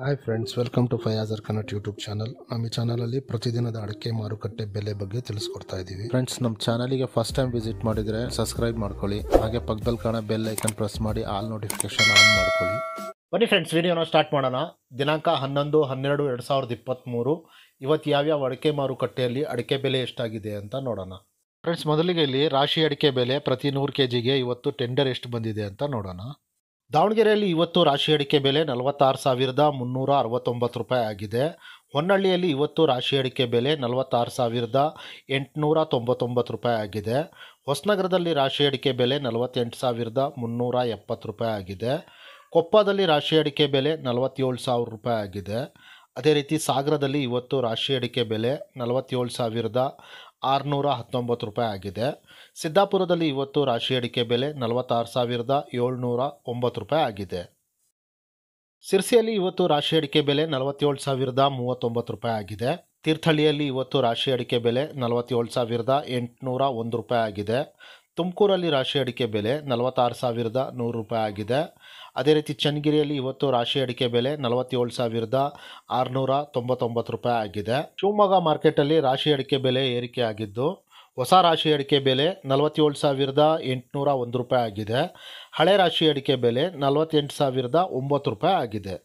hi friends welcome to ಫಯಾಜರ್ ಕನ್ನಟ್ YouTube channel ನಮ್ಮ ಈ ಚಾನಲಲ್ಲಿ ಪ್ರತಿದಿನದ ಅಡಿಕೆ ಮಾರುಕಟ್ಟೆ ಬೆಲೆ ಬಗ್ಗೆ ತಿಳಿಸ್ಕೊಡ್ತಾ ಇದ್ದೀವಿ ಫ್ರೆಂಡ್ಸ್ ನಮ್ಮ ಚಾನಲಿಗೆ ಫಸ್ಟ್ ಟೈಮ್ ವಿಸಿಟ್ ಮಾಡಿದರೆ ಸಬ್ಸ್ಕ್ರೈಬ್ ಮಾಡ್ಕೊಳ್ಳಿ ಹಾಗೆ ಪಕ್ಕದಲ್ಲಿ ಕಾಣ ಬೆಲ್ ಐಕನ್ ಪ್ರೆಸ್ ಮಾಡಿ ಆಲ್ ನೋಟಿಫಿಕೇಶನ್ ಆನ್ ಮಾಡ್ಕೊಳ್ಳಿ ಬನ್ನಿ ಫ್ರೆಂಡ್ಸ್ ವಿಡಿಯೋನ ಸ್ಟಾರ್ಟ್ ಮಾಡೋಣ ದಿನಾಂಕ ಹನ್ನೊಂದು ಹನ್ನೆರಡು ಎರಡು ಸಾವಿರದ ಇಪ್ಪತ್ತ್ಮೂರು ಇವತ್ತು ಯಾವ್ಯಾವ ಅಡಿಕೆ ಮಾರುಕಟ್ಟೆಯಲ್ಲಿ ಅಡಿಕೆ ಬೆಲೆ ಎಷ್ಟಾಗಿದೆ ಅಂತ ನೋಡೋಣ ಫ್ರೆಂಡ್ಸ್ ಮೊದಲಿಗೆ ಇಲ್ಲಿ ರಾಶಿ ಅಡಿಕೆ ಬೆಲೆ ಪ್ರತಿ ನೂರು ಕೆ ಜಿಗೆ ಇವತ್ತು ಟೆಂಡರ್ ಎಷ್ಟು ಬಂದಿದೆ ಅಂತ ನೋಡೋಣ ದಾವಣಗೆರೆಯಲ್ಲಿ ಇವತ್ತು ರಾಶಿ ಅಡಿಕೆ ಬೆಲೆ ನಲವತ್ತಾರು ಸಾವಿರದ ಮುನ್ನೂರ ಅರವತ್ತೊಂಬತ್ತು ರೂಪಾಯಿ ಆಗಿದೆ ಹೊನ್ನಳ್ಳಿಯಲ್ಲಿ ಇವತ್ತು ರಾಶಿ ಅಡಿಕೆ ಬೆಲೆ ನಲವತ್ತಾರು ಸಾವಿರದ ಎಂಟುನೂರ ತೊಂಬತ್ತೊಂಬತ್ತು ರೂಪಾಯಿ ಆಗಿದೆ ಹೊಸನಗರದಲ್ಲಿ ರಾಶಿ ಅಡಿಕೆ ಬೆಲೆ ನಲವತ್ತೆಂಟು ಸಾವಿರದ ಮುನ್ನೂರ ಎಪ್ಪತ್ತು ರೂಪಾಯಿ ಆಗಿದೆ ಕೊಪ್ಪದಲ್ಲಿ ರಾಶಿ ಅಡಿಕೆ ಬೆಲೆ ನಲವತ್ತೇಳು ಸಾವಿರ ರೂಪಾಯಿ ಆಗಿದೆ ಅದೇ ರೀತಿ ಸಾಗರದಲ್ಲಿ ಇವತ್ತು ರಾಶಿ ಅಡಿಕೆ ಬೆಲೆ ನಲವತ್ತೇಳು ಸಾವಿರದ ಆರುನೂರ ಹತ್ತೊಂಬತ್ತು ರೂಪಾಯಿ ಆಗಿದೆ ಸಿದ್ದಾಪುರದಲ್ಲಿ ಇವತ್ತು ರಾಶಿ ಅಡಿಕೆ ಬೆಲೆ ನಲವತ್ತಾರು ಸಾವಿರದ ಏಳ್ನೂರ ಒಂಬತ್ತು ರೂಪಾಯಿ ಆಗಿದೆ ಸಿರ್ಸಿಯಲ್ಲಿ ಇವತ್ತು ರಾಶಿ ಅಡಿಕೆ ಬೆಲೆ ನಲವತ್ತೇಳು ಸಾವಿರದ ಮೂವತ್ತೊಂಬತ್ತು ರೂಪಾಯಿ ಆಗಿದೆ ತೀರ್ಥಹಳ್ಳಿಯಲ್ಲಿ ಇವತ್ತು ರಾಶಿ ಅಡಿಕೆ ಬೆಲೆ ನಲವತ್ತೇಳು ಸಾವಿರದ ಎಂಟುನೂರ ಒಂದು ರೂಪಾಯಿ ಆಗಿದೆ ತುಮಕೂರಲ್ಲಿ ರಾಶಿ ಅಡಿಕೆ ಬೆಲೆ ನಲವತ್ತಾರು ಸಾವಿರದ ನೂರು ರೂಪಾಯಿ ಆಗಿದೆ ಅದೇ ರೀತಿ ಚನ್ನಗಿರಿಯಲ್ಲಿ ಇವತ್ತು ರಾಶಿ ಅಡಿಕೆ ಬೆಲೆ ನಲವತ್ತೇಳು ಸಾವಿರದ ಆರುನೂರ ತೊಂಬತ್ತೊಂಬತ್ತು ರೂಪಾಯಿ ಆಗಿದೆ ಶಿವಮೊಗ್ಗ ಮಾರ್ಕೆಟಲ್ಲಿ ರಾಶಿ ಅಡಿಕೆ ಬೆಲೆ ಏರಿಕೆ ಆಗಿದ್ದು ಹೊಸ ರಾಶಿ ಅಡಿಕೆ ಬೆಲೆ ನಲವತ್ತೇಳು ಸಾವಿರದ ಎಂಟುನೂರ ಒಂದು ರೂಪಾಯಿ ಆಗಿದೆ ಹಳೆ ರಾಶಿ ಅಡಿಕೆ ಬೆಲೆ ನಲವತ್ತೆಂಟು ಸಾವಿರದ ಒಂಬತ್ತು ರೂಪಾಯಿ ಆಗಿದೆ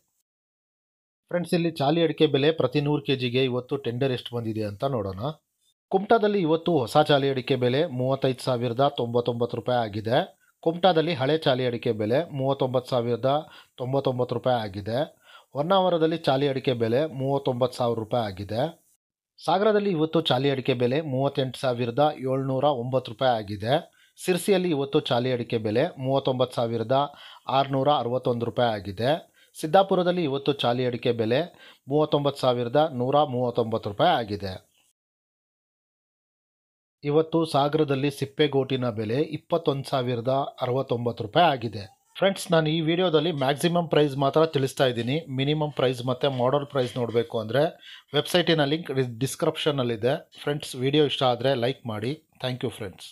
ಫ್ರೆಂಡ್ಸ್ ಇಲ್ಲಿ ಚಾಲಿ ಅಡಿಕೆ ಬೆಲೆ ಪ್ರತಿ ನೂರು ಕೆ ಜಿಗೆ ಇವತ್ತು ಟೆಂಡರ್ ಎಷ್ಟು ಬಂದಿದೆ ಅಂತ ನೋಡೋಣ ಕುಮಟಾದಲ್ಲಿ ಇವತ್ತು ಹೊಸ ಚಾಲಿ ಅಡಿಕೆ ಬೆಲೆ ಮೂವತ್ತೈದು ಸಾವಿರದ ತೊಂಬತ್ತೊಂಬತ್ತು ರೂಪಾಯಿ ಆಗಿದೆ ಕುಮಟಾದಲ್ಲಿ ಹಳೆ ಚಾಲಿ ಅಡಿಕೆ ಬೆಲೆ ಮೂವತ್ತೊಂಬತ್ತು ಸಾವಿರದ ತೊಂಬತ್ತೊಂಬತ್ತು ರೂಪಾಯಿ ಆಗಿದೆ ಹೊನ್ನಾವರದಲ್ಲಿ ಚಾಲಿ ಅಡಿಕೆ ಬೆಲೆ ಮೂವತ್ತೊಂಬತ್ತು ಸಾವಿರ ರೂಪಾಯಿ ಆಗಿದೆ ಸಾಗರದಲ್ಲಿ ಇವತ್ತು ಚಾಲಿ ಅಡಿಕೆ ಬೆಲೆ ಮೂವತ್ತೆಂಟು ಸಾವಿರದ ಏಳ್ನೂರ ಒಂಬತ್ತು ರೂಪಾಯಿ ಆಗಿದೆ ಸಿರ್ಸಿಯಲ್ಲಿ ಇವತ್ತು ಚಾಲಿ ಅಡಿಕೆ ಬೆಲೆ ಮೂವತ್ತೊಂಬತ್ತು ಸಾವಿರದ ಆರುನೂರ ಅರವತ್ತೊಂದು ರೂಪಾಯಿ ಆಗಿದೆ ಸಿದ್ದಾಪುರದಲ್ಲಿ ಇವತ್ತು ಚಾಲಿ ಅಡಿಕೆ ಬೆಲೆ ಮೂವತ್ತೊಂಬತ್ತು ಸಾವಿರದ ನೂರ ಮೂವತ್ತೊಂಬತ್ತು ರೂಪಾಯಿ ಆಗಿದೆ ಇವತ್ತು ಸಾಗರದಲ್ಲಿ ಸಿಪ್ಪೆಗೋಟಿನ ಬೆಲೆ ಇಪ್ಪತ್ತೊಂದು ಸಾವಿರದ ಅರವತ್ತೊಂಬತ್ತು ರೂಪಾಯಿ ಆಗಿದೆ ಫ್ರೆಂಡ್ಸ್ ನಾನು ಈ ವಿಡಿಯೋದಲ್ಲಿ ಮ್ಯಾಕ್ಸಿಮಮ್ ಪ್ರೈಸ್ ಮಾತ್ರ ತಿಳಿಸ್ತಾ ಇದ್ದೀನಿ ಮಿನಿಮಮ್ ಪ್ರೈಸ್ ಮತ್ತು ಮಾಡಲ್ ಪ್ರೈಸ್ ನೋಡಬೇಕು ಅಂದರೆ ವೆಬ್ಸೈಟಿನ ಲಿಂಕ್ ಡಿಸ್ಕ್ರಿಪ್ಷನಲ್ಲಿದೆ ಫ್ರೆಂಡ್ಸ್ ವಿಡಿಯೋ ಇಷ್ಟ ಆದರೆ ಲೈಕ್ ಮಾಡಿ ಥ್ಯಾಂಕ್ ಯು ಫ್ರೆಂಡ್ಸ್